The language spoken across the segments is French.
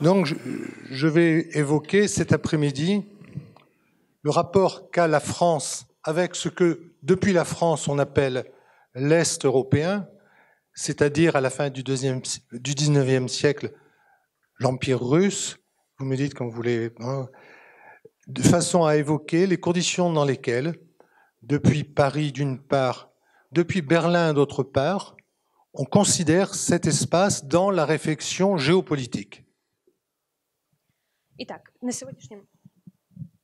Donc, je vais évoquer cet après-midi le rapport qu'a la France avec ce que, depuis la France, on appelle l'Est européen, c'est-à-dire à la fin du, 19e siècle, l'Empire russe, vous me dites quand vous voulez, hein. de façon à évoquer les conditions dans lesquelles, depuis Paris d'une part, depuis Berlin d'autre part, on considère cet espace dans la réflexion géopolitique. Итак, на сегодняшнем,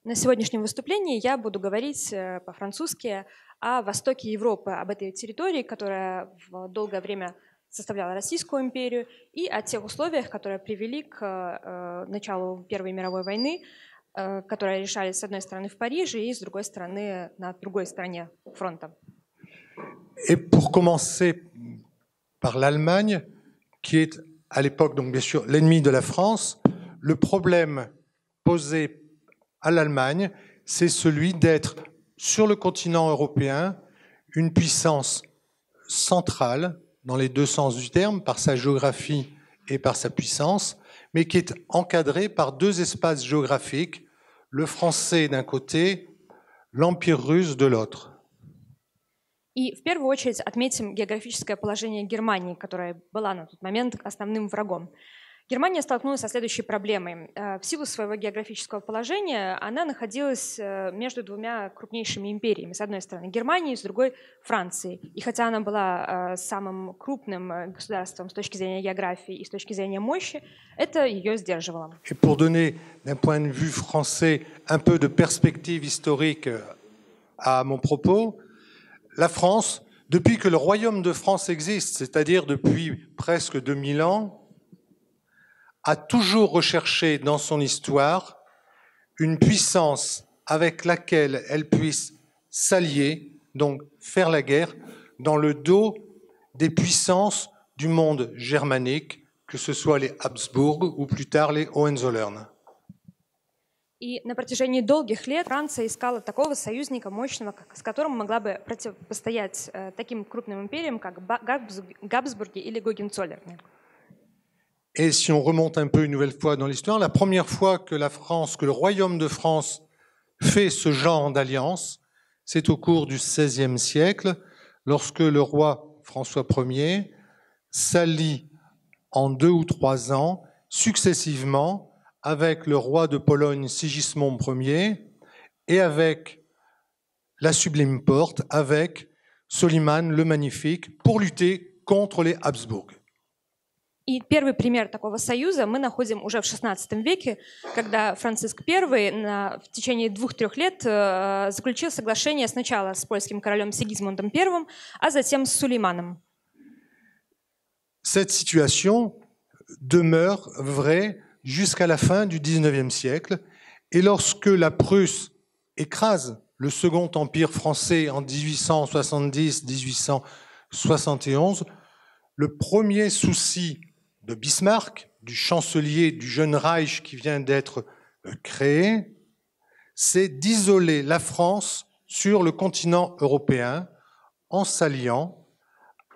на сегодняшнем выступлении я буду говорить э, по-французски о востоке Европы, об этой территории, которая в долгое время составляла Российскую империю, и о тех условиях, которые привели к э, началу Первой мировой войны, э, которые решались с одной стороны в Париже и с другой стороны на другой стороне фронта. Et pour commencer par l'Allemagne, qui est à l'époque, donc bien sûr, l'ennemi de la France, le problème posé à l'Allemagne, c'est celui d'être sur le continent européen une puissance centrale, dans les deux sens du terme, par sa géographie et par sa puissance, mais qui est encadrée par deux espaces géographiques, le français d'un côté, l'Empire russe de l'autre. И Германия столкнулась со следующей проблемой. Э, в силу своего географического положения она находилась э, между двумя крупнейшими империями. С одной стороны Германией, с другой Францией. И хотя она была э, самым крупным государством с точки зрения географии и с точки зрения мощи, это ее сдерживало. И pour donner d'un point de vue français un peu de perspective historique euh, à mon propos, la France, depuis que le royaume de France existe, c'est-à-dire depuis presque 2000 ans, a toujours recherché dans son histoire une puissance avec laquelle elle puisse s'allier, donc faire la guerre, dans le dos des puissances du monde germanique, que ce soit les Habsbourg ou plus tard les Hohenzollern. И на протяжении долгих лет Франция искала такого союзника мощного, с которым могла бы противостоять э, таким крупным империям, как Габсбурги или Hohenzollern. Et si on remonte un peu une nouvelle fois dans l'histoire, la première fois que la France, que le royaume de France fait ce genre d'alliance, c'est au cours du XVIe siècle, lorsque le roi François Ier s'allie en deux ou trois ans successivement avec le roi de Pologne Sigismond Ier et avec la Sublime Porte, avec Soliman le Magnifique, pour lutter contre les Habsbourg. И первый пример такого союза мы находим уже в XVI веке, когда Франциск I на, в течение двух-трех лет э, заключил соглашение сначала с польским королем Сигизмундом I, а затем с Сулейманом. Cette situation demeure vraie jusqu'à la fin du XIXe siècle, et lorsque la Prusse écrase le Second Empire français en 1870-1871, le premier souci de Bismarck, du chancelier du jeune Reich qui vient d'être euh, créé, c'est d'isoler la France sur le continent européen en s'alliant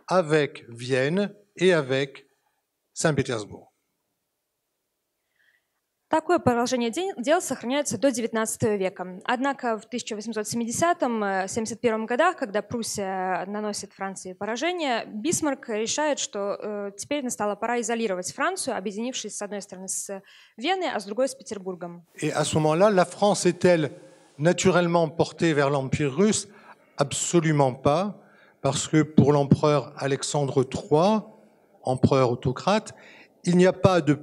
avec Vienne et avec Saint-Pétersbourg. Такое положение дел сохраняется до XIX века. Однако в 1870-71 э, годах, когда Пруссия э, наносит Франции поражение, Бисмарк решает, что э, теперь настала пора изолировать Францию, объединившись с одной стороны с Веной, а с другой с Петербургом. И в этот момент, là la France est-elle naturellement portée vers l'Empire russe Absolument pas, parce que pour l'empereur Alexandre III, empereur autocrate, il n'y a pas de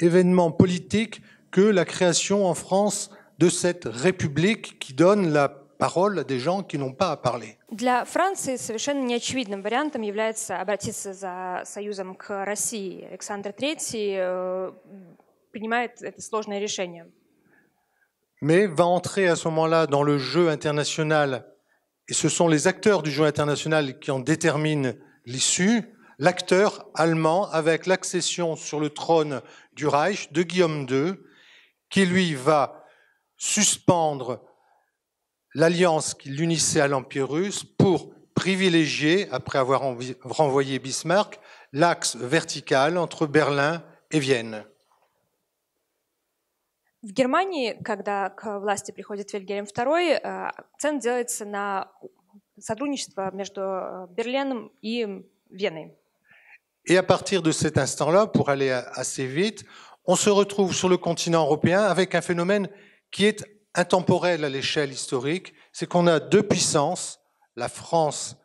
événement politique que la création en France de cette république qui donne la parole à des gens qui n'ont pas à parler. Для э, Mais va entrer à ce moment-là dans le jeu international, et ce sont les acteurs du jeu international qui en déterminent l'issue, l'acteur allemand avec l'accession sur le trône du Reich, de Guillaume II, qui lui va suspendre l'alliance qui l'unissait à l'Empire russe pour privilégier, après avoir renvoyé Bismarck, l'axe vertical entre Berlin et Vienne. В Германии, когда к власти приходит Вильгельм II, э, акцент делается на сотрудничество между э, Берлином и Веной. Et à partir de cet instant-là, pour aller assez vite, on se retrouve sur le continent européen avec un phénomène qui est intemporel à l'échelle historique, c'est qu'on a deux puissances, la France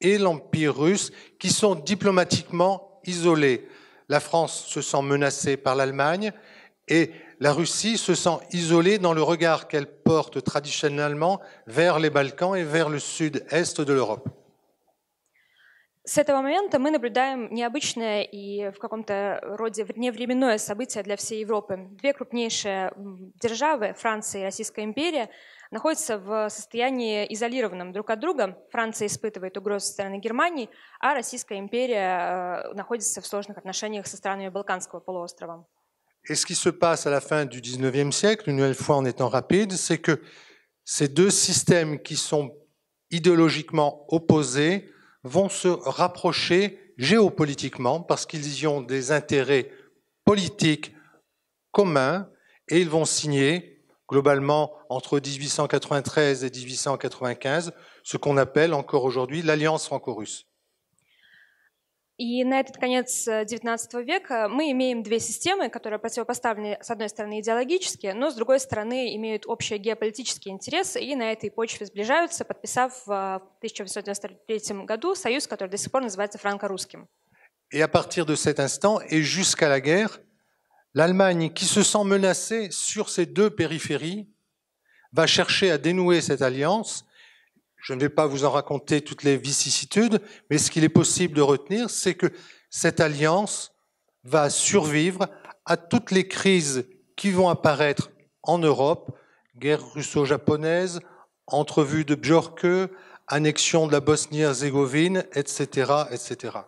et l'Empire russe, qui sont diplomatiquement isolées. La France se sent menacée par l'Allemagne et la Russie se sent isolée dans le regard qu'elle porte traditionnellement vers les Balkans et vers le sud-est de l'Europe. С этого момента мы наблюдаем необычное и в каком-то роде невременное событие для всей Европы. Две крупнейшие державы, Франция и Российская империя, находятся в состоянии изолированном друг от друга. Франция испытывает угрозу со стороны Германии, а Российская империя э, находится в сложных отношениях со странами Балканского полуострова. Et ce qui se passe à la fin du 19e siècle, une nouvelle fois en étant rapide, c'est vont se rapprocher géopolitiquement parce qu'ils y ont des intérêts politiques communs et ils vont signer globalement entre 1893 et 1895 ce qu'on appelle encore aujourd'hui l'alliance franco-russe. И на этот конец XIX э, века мы имеем две системы, которые противопоставлены, с одной стороны, идеологически, но, с другой стороны, имеют общие геополитические интересы и на этой почве сближаются, подписав э, в 1893 году союз, который до сих пор называется франко-русским. И à partir de cet instant et jusqu'à la guerre, l'Allemagne, qui se sent menacée sur ces deux périphéries, va chercher à dénouer cette alliance Je ne vais pas vous en raconter toutes les vicissitudes, mais ce qu'il est possible de retenir, c'est que cette alliance va survivre à toutes les crises qui vont apparaître en Europe, guerre russo-japonaise, entrevue de Björk, annexion de la Bosnie-Herzégovine, etc., etc.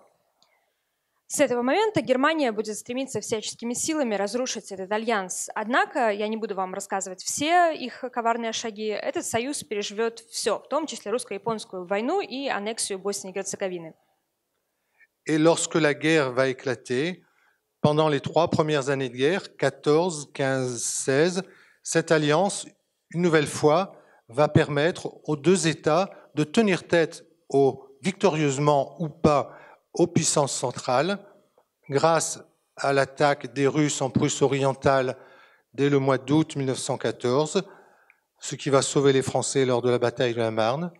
С этого момента Германия будет стремиться всяческими силами разрушить этот альянс. Однако, я не буду вам рассказывать все их коварные шаги, этот союз переживет все, в том числе русско-японскую войну и аннексию Боснии и Герцеговины. И, lorsque la guerre va éclater, pendant les trois premières années de guerre, 14, 15, 16, cette alliance, une nouvelle fois, va permettre aux deux États de tenir tête aux victorieusement ou pas aux puissances centrales grâce à l'attaque des Russes en Prusse orientale dès le mois d'août 1914, ce qui va sauver les Français lors de la bataille de la Marne,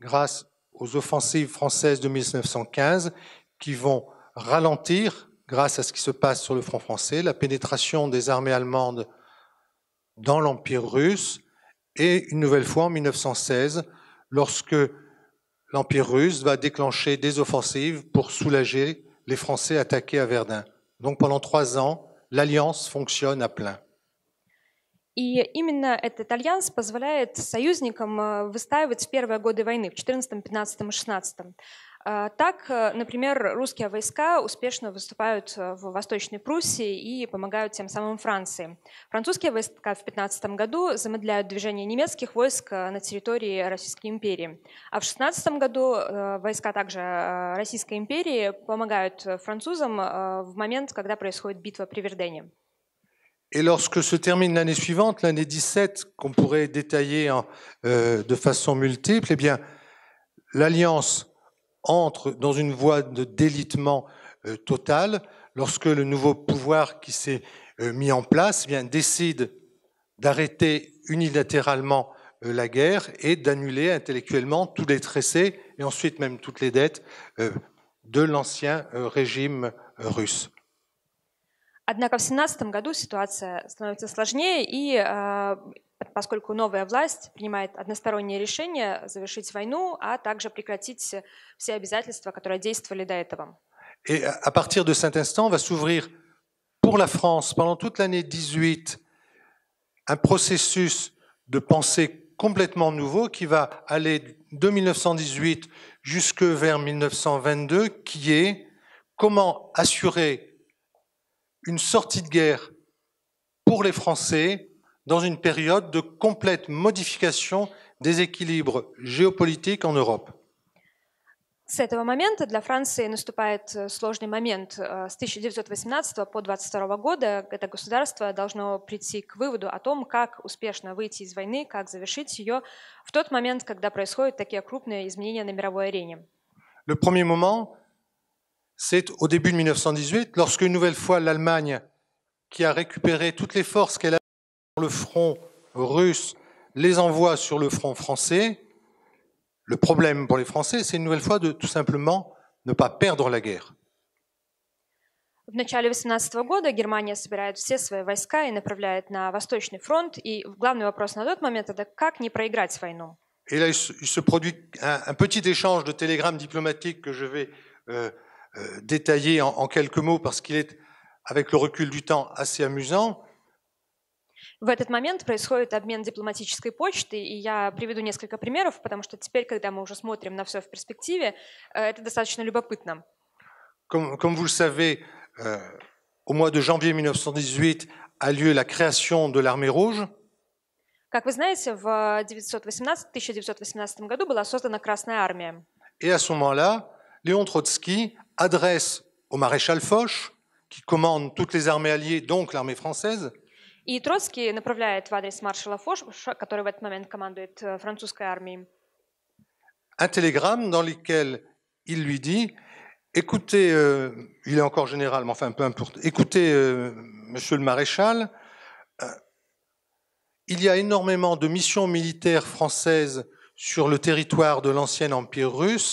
grâce aux offensives françaises de 1915 qui vont ralentir, grâce à ce qui se passe sur le front français, la pénétration des armées allemandes dans l'Empire russe, et une nouvelle fois en 1916, lorsque l'Empire russe va déclencher des offensives pour soulager les Français attaqués à Verdun. Donc pendant trois ans, l'alliance fonctionne à plein. И именно этот альянс позволяет союзникам э, выстаивать в первые годы войны, в 14, 15 et 16. А, так, э, например, русские войска успешно выступают э, в Восточной Пруссии и помогают тем самым Франции. Французские войска в 15 году замедляют движение немецких войск э, на территории Российской империи. А в 16 году войска также Российской империи помогают французам в момент, когда происходит битва при Вердене. Et lorsque se termine l'année suivante, l'année 17, qu'on pourrait détailler en, euh, de façon multiple, eh bien, l'alliance entre dans une voie de délitement euh, total lorsque le nouveau pouvoir qui s'est euh, mis en place eh décide d'arrêter unilatéralement euh, la guerre et d'annuler intellectuellement tous les tressés et ensuite même toutes les dettes de l'ancien régime russe. Однако в 2017 году ситуация становится сложнее, и поскольку новая власть принимает одностороннее решение завершить войну, а также прекратить все обязательства, которые действовали до этого. Et à partir de cet instant, va s'ouvrir pour la France, pendant toute l'année 18, un processus de pensée complètement nouveau qui va aller de 1918 jusque vers 1922, qui est comment assurer une sortie de guerre pour les Français dans une période de complète modification des équilibres géopolitiques en Europe. С этого момента для Франции наступает э, сложный момент. Э, с 1918 по 22 года это государство должно прийти к выводу о том, как успешно выйти из войны, как завершить ее в тот момент, когда происходят такие крупные изменения на мировой арене. Le premier moment, c'est au début de 1918, lorsque une nouvelle fois l'Allemagne, qui a récupéré toutes les forces qu'elle a sur le front russe, les envoie sur le front français, le problème pour les Français, c'est une nouvelle fois de tout simplement ne pas perdre la guerre. Et là, il se produit un, petit échange de télégrammes diplomatiques que je vais euh, Détailler détaillé en, en, quelques mots parce qu'il est, avec le recul du temps, assez amusant. В этот момент происходит обмен дипломатической почты, и я приведу несколько примеров, потому что теперь, когда мы уже смотрим на все в перспективе, это достаточно любопытно. Comme, vous le savez, au mois de janvier 1918 a lieu la création de l'armée rouge. Как вы знаете, в 1918, 1918 году была создана Красная армия. Et à ce moment-là, Léon Trotsky adresse au maréchal Foch, qui commande toutes les armées alliées, donc l'armée française. Э, Un télégramme dans lequel il lui dit Écoutez, euh, il est encore général, mais enfin peu importe. Écoutez, euh, monsieur le maréchal, euh, il y a énormément de missions militaires françaises sur le territoire de l'ancien Empire russe.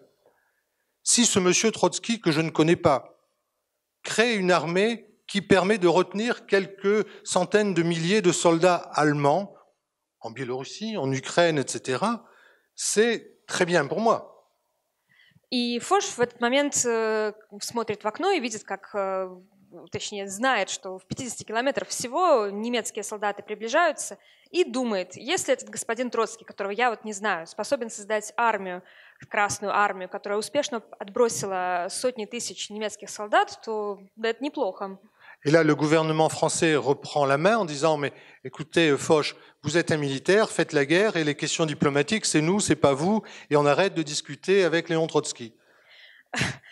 si ce monsieur Trotsky, que je ne connais pas, crée une armée qui permet de retenir quelques centaines de milliers de soldats allemands en Biélorussie, en Ukraine, etc., c'est très bien pour moi. точнее знает, что в 50 километров всего немецкие солдаты приближаются, и думает, если этот господин Троцкий, которого я вот не знаю, способен создать армию, Красную армию, которая успешно отбросила сотни тысяч немецких солдат, то это неплохо. Et là, le gouvernement français reprend la main en disant Mais écoutez, Foch, vous êtes un militaire, faites la guerre, et les questions diplomatiques, c'est nous, c'est pas vous, et on arrête de discuter avec Léon Trotsky.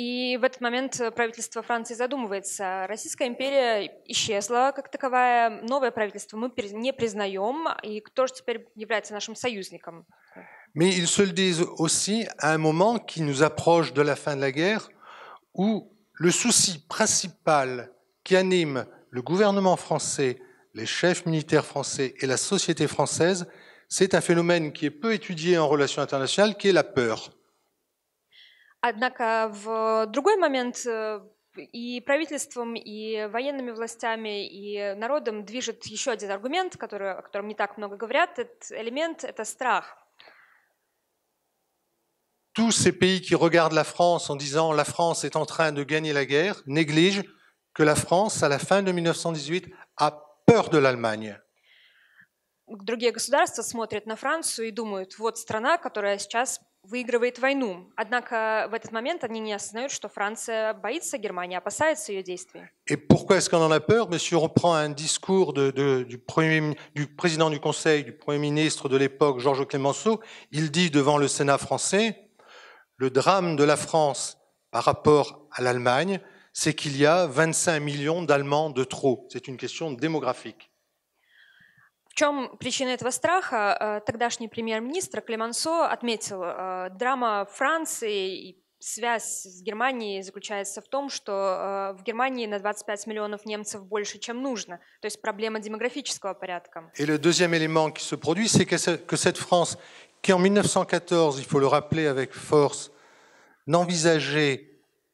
qui э, Mais ils se le disent aussi à un moment qui nous approche de la fin de la guerre, où le souci principal qui anime le gouvernement français, les chefs militaires français et la société française, c'est un phénomène qui est peu étudié en relations internationales, qui est la peur. Однако в другой момент э, и правительством, и военными властями, и народом движет еще один аргумент, который, о котором не так много говорят, этот элемент – это страх. Tous ces pays qui regardent la France en disant la France est en train de gagner la guerre négligent que la France, à la fin de 1918, a peur de l'Allemagne. Другие государства смотрят на Францию и думают, вот страна, которая сейчас Et pourquoi est-ce qu'on en a peur Monsieur si on reprend un discours du, du président du Conseil, du Premier ministre de l'époque, Georges Clemenceau, il dit devant le Sénat français, le drame de la France par rapport à l'Allemagne, c'est qu'il y a 25 millions d'Allemands de trop. C'est une question démographique. чем причина этого страха? Э, тогдашний премьер-министр Клемансо отметил, э, драма Франции и связь с Германией заключается в том, что э, в Германии на 25 миллионов немцев больше, чем нужно. То есть проблема демографического порядка. И le deuxième élément qui se что эта Франция, которая в 1914, il faut le rappeler avec force, n'envisageait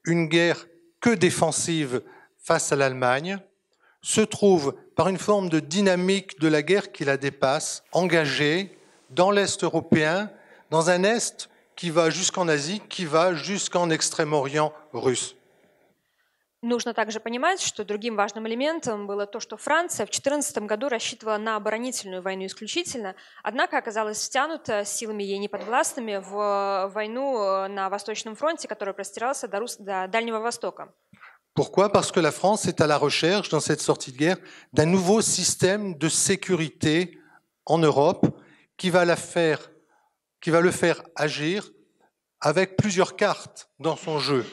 только guerre que défensive face à l'Allemagne, se trouve, par une forme de dynamique de la guerre qui la dépasse, engagée dans l'Est européen, dans un Est qui va jusqu'en Asie, qui va jusqu'en Extrême-Orient russe. Нужно также понимать, что другим важным элементом было то, что Франция в 2014 году рассчитывала на оборонительную войну исключительно, однако оказалась втянута силами ей неподвластными в э, войну э, на Восточном фронте, которая простиралась до, Рус... до Дальнего Востока. Pourquoi Parce que la France est à la recherche, dans cette sortie de guerre, d'un nouveau système de sécurité en Europe qui va, la faire, qui va le faire agir avec plusieurs cartes dans son jeu.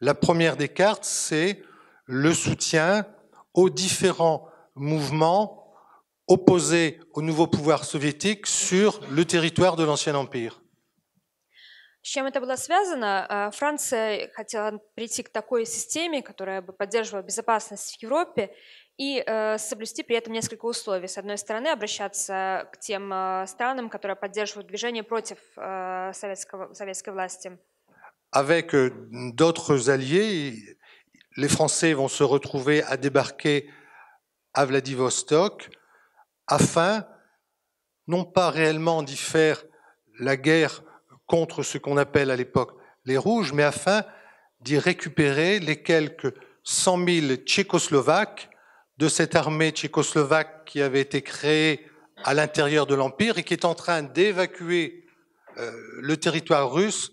La première des cartes, c'est le soutien aux différents mouvements opposés au nouveau pouvoir soviétique sur le territoire de l'ancien empire. С чем это было связано? А, Франция хотела прийти к такой системе, которая бы поддерживала безопасность в Европе и э, соблюсти при этом несколько условий. С одной стороны, обращаться к тем а, странам, которые поддерживают движение против а, советского, советской власти. Avec э, d'autres alliés, les Français vont se retrouver à débarquer à Vladivostok afin non pas réellement d'y faire la guerre contre ce qu'on appelle à l'époque les Rouges, mais afin d'y récupérer les quelques 100 000 Tchécoslovaques de cette armée tchécoslovaque qui avait été créée à l'intérieur de l'Empire et qui est en train d'évacuer euh, le territoire russe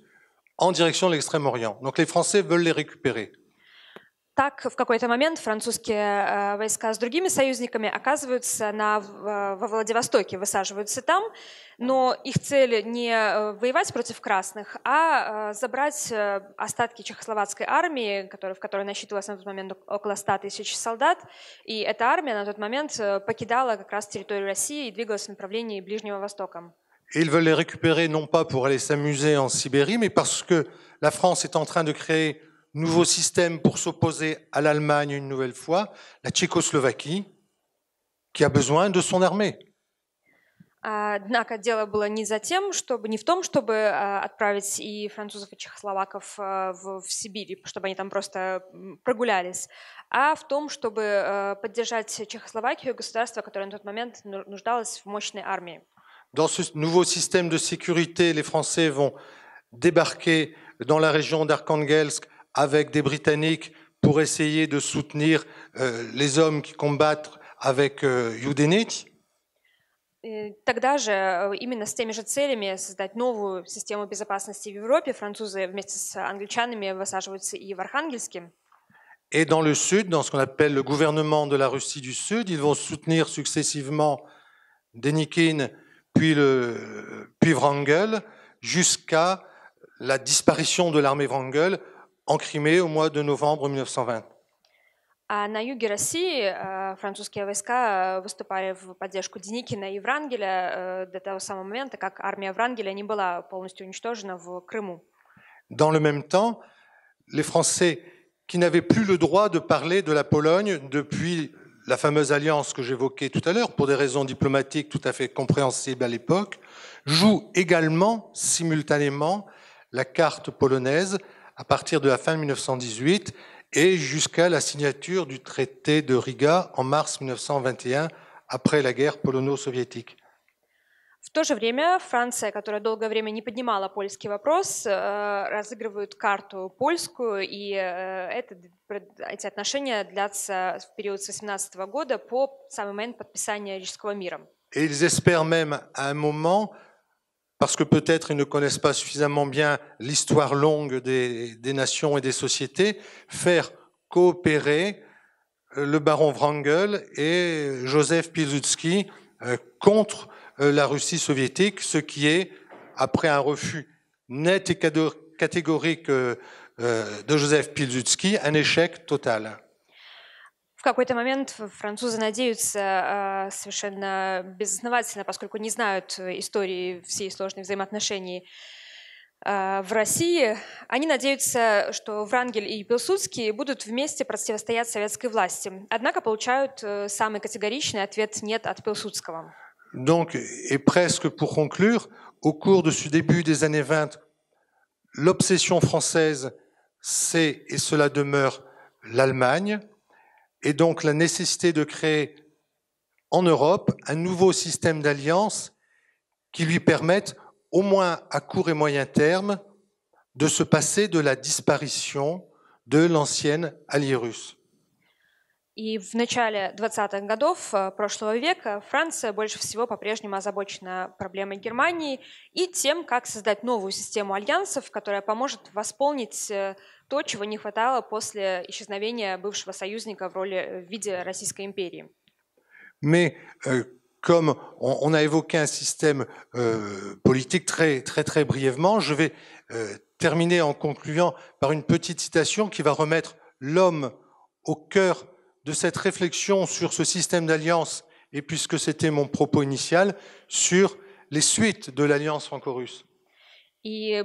en direction de l'Extrême-Orient. Donc les Français veulent les récupérer. Так, в какой-то момент французские э, войска с другими союзниками оказываются на, э, во Владивостоке, высаживаются там, но их цель не э, воевать против красных, а забрать остатки чехословацкой армии, которая, в которой насчитывалось на тот момент около 100 тысяч солдат, и эта армия на тот момент покидала как раз территорию России и двигалась в направлении Ближнего Востока. Et ils veulent les récupérer non pas pour aller s'amuser en Sibérie, mais parce que la France est en train de créer nouveau système pour s'opposer à l'Allemagne une nouvelle fois, la Tchécoslovaquie, qui a besoin de son armée. Однако дело было не за тем, чтобы не в том, чтобы отправить и французов, и чехословаков в, в Сибирь, чтобы они там просто прогулялись, а в том, чтобы поддержать Чехословакию, государство, которое на тот момент нуждалось в мощной армии. Dans ce nouveau système de sécurité, les Français vont débarquer dans la région d'Arkhangelsk avec des Britanniques pour essayer de soutenir euh, les hommes qui combattent avec euh, э, Et dans le sud, dans ce qu'on appelle le gouvernement de la Russie du Sud, ils vont soutenir successivement Denikin, puis, le, puis Wrangel, jusqu'à la disparition de l'armée Wrangel en Crimée au mois de novembre 1920. Э, э, э, Dans le même temps, les Français qui n'avaient plus le droit de parler de la Pologne depuis la fameuse alliance que j'évoquais tout à l'heure, pour des raisons diplomatiques tout à fait compréhensibles à l'époque, jouent également simultanément la carte polonaise à partir de la fin 1918 et jusqu'à la signature du traité de Riga en mars 1921 après la guerre polono-soviétique. В то же время Франция, которая долгое время не поднимала польский вопрос, разыгрывает карту польскую, и это, эти отношения длятся в период с 18 года по самый момент подписания Рижского мира. Et ils espèrent même à un moment parce que peut-être ils ne connaissent pas suffisamment bien l'histoire longue des, nations et des sociétés, faire coopérer euh, le baron Wrangel et Joseph Pilsudski euh, contre euh, la Russie soviétique, ce qui est, après un refus net et catégorique de Joseph Pilsudski, un échec total. какой-то момент французы надеются а, совершенно безосновательно, поскольку не знают истории всей сложной взаимоотношений а, в России, они надеются, что Врангель и Пилсудский будут вместе противостоять советской власти. Однако получают э, самый категоричный ответ «нет» от Пилсудского. Donc, et presque pour conclure, au cours de ce début des années 20, l'obsession française, c'est, et cela demeure, l'Allemagne – et donc la nécessité de créer en Europe un nouveau système d'alliance qui lui permette, au moins à court et moyen terme, de se passer de la disparition de l'ancienne alliée russe. И в начале 20-х годов э, прошлого века Франция больше всего по-прежнему озабочена проблемой Германии и тем, как создать новую систему альянсов, которая поможет восполнить э, то, чего не хватало после исчезновения бывшего союзника в роли в виде Российской империи. Mais euh, comme on, a évoqué un système politique très très très brièvement, je vais euh, terminer en concluant par une petite citation qui va remettre l'homme au cœur de cette réflexion sur ce système d'alliance, et puisque c'était mon propos initial, sur les suites de l'alliance franco-russe. И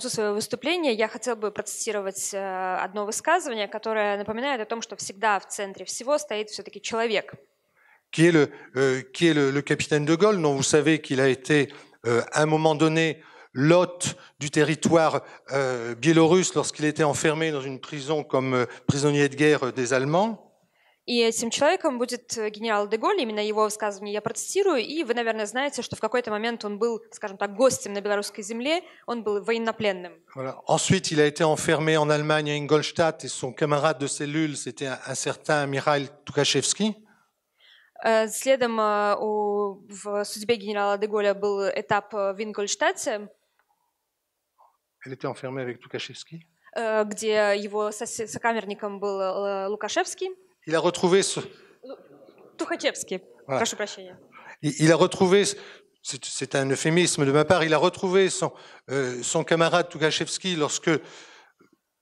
своего выступления я хотел бы процитировать э, одно высказывание, которое напоминает о том, что всегда в центре всего стоит таки человек. Qui est, le, euh, qui est le, capitaine de Gaulle, dont vous savez qu'il a été euh, à un moment donné l'hôte du territoire euh, biélorusse lorsqu'il était enfermé dans une prison comme prisonnier de guerre des Allemands. И этим человеком будет э, генерал Деголь, именно его высказывание я процитирую. И вы, наверное, знаете, что в какой-то момент он был, скажем так, гостем на белорусской земле, он был военнопленным. Voilà. Ensuite, il a été enfermé en Allemagne à Ingolstadt, et son camarade de cellule, c'était un certain Mikhail Tukhachevsky. Э, следом э, у, в судьбе генерала Деголя был этап в Ингольштадте. Elle était enfermée avec Tukhachevsky. Где его сокамерником был Лукашевский. Il a retrouvé ce. Il a retrouvé, c'est un euphémisme de ma part, il a retrouvé son, euh, son camarade Tukhachevski lorsque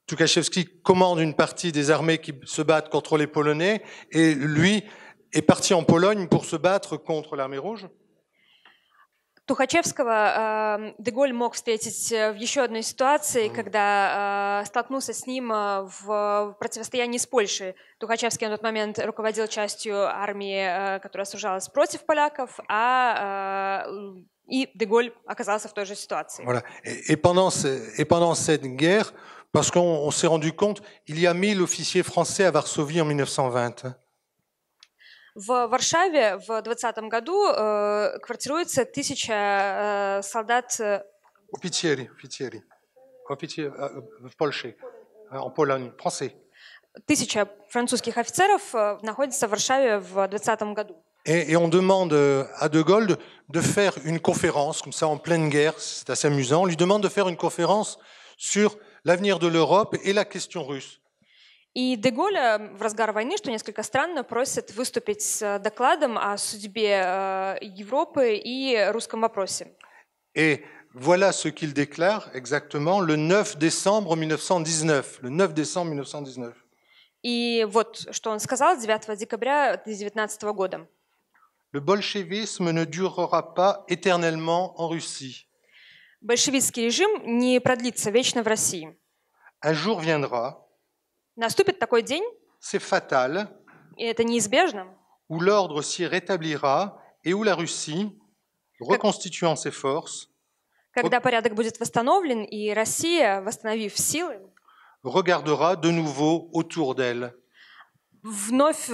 Tukhachevski commande une partie des armées qui se battent contre les Polonais et lui est parti en Pologne pour se battre contre l'armée rouge. Тухачевского эм, Деголь мог встретить э, в еще одной ситуации, когда э, столкнулся с ним э, в противостоянии с Польшей. Тухачевский на тот момент руководил частью армии, которая сражалась против поляков, а и Деголь оказался в той же ситуации. Voilà. Et, et, pendant, et pendant cette guerre, parce qu'on s'est rendu compte, il y a 1000 officiers français à Varsovie en 1920. В Варшаве в 2020 году э, квартируется тысяча э, солдат... В Питере, в Питере. В, Питере, в Польше, в э, Польше, français. Тысяча французских офицеров э, находится в Варшаве в 2020 году. Et, et, on demande э, à De Gaulle de, faire une conférence, comme ça en pleine guerre, c'est assez amusant, on lui demande de faire une conférence sur l'avenir de l'Europe et la question russe. И Деголя в разгар войны, что несколько странно, просит выступить с э, докладом о судьбе э, Европы и русском вопросе. И voilà ce qu'il déclare exactement le 9 décembre 1919. Le 9 décembre 1919. И вот что он сказал 9 декабря 19 года. Le bolchevisme ne durera pas éternellement en Russie. Большевистский режим не продлится вечно в России. Un jour viendra C'est fatal. Où l'ordre s'y rétablira et où la Russie, reconstituant ses forces, regardera de nouveau autour d'elle. Э, э,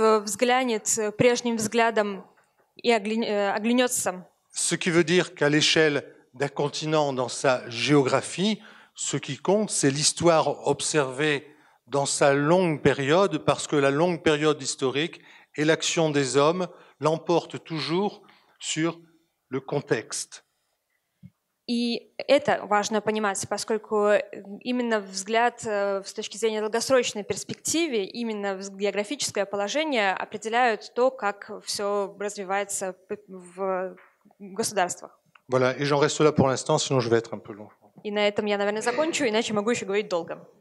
э, ce qui veut dire qu'à l'échelle d'un continent dans sa géographie, ce qui compte, c'est l'histoire observée dans sa longue période, parce que la longue période historique et l'action des hommes l'emportent toujours sur le contexte. И это важно понимать, поскольку э, именно взгляд э, с точки зрения долгосрочной перспективы, именно географическое положение определяют то, как все развивается в государствах. Voilà, et j'en reste là pour l'instant, sinon je vais être un peu long. И на этом я, наверное, закончу, иначе могу еще говорить долго.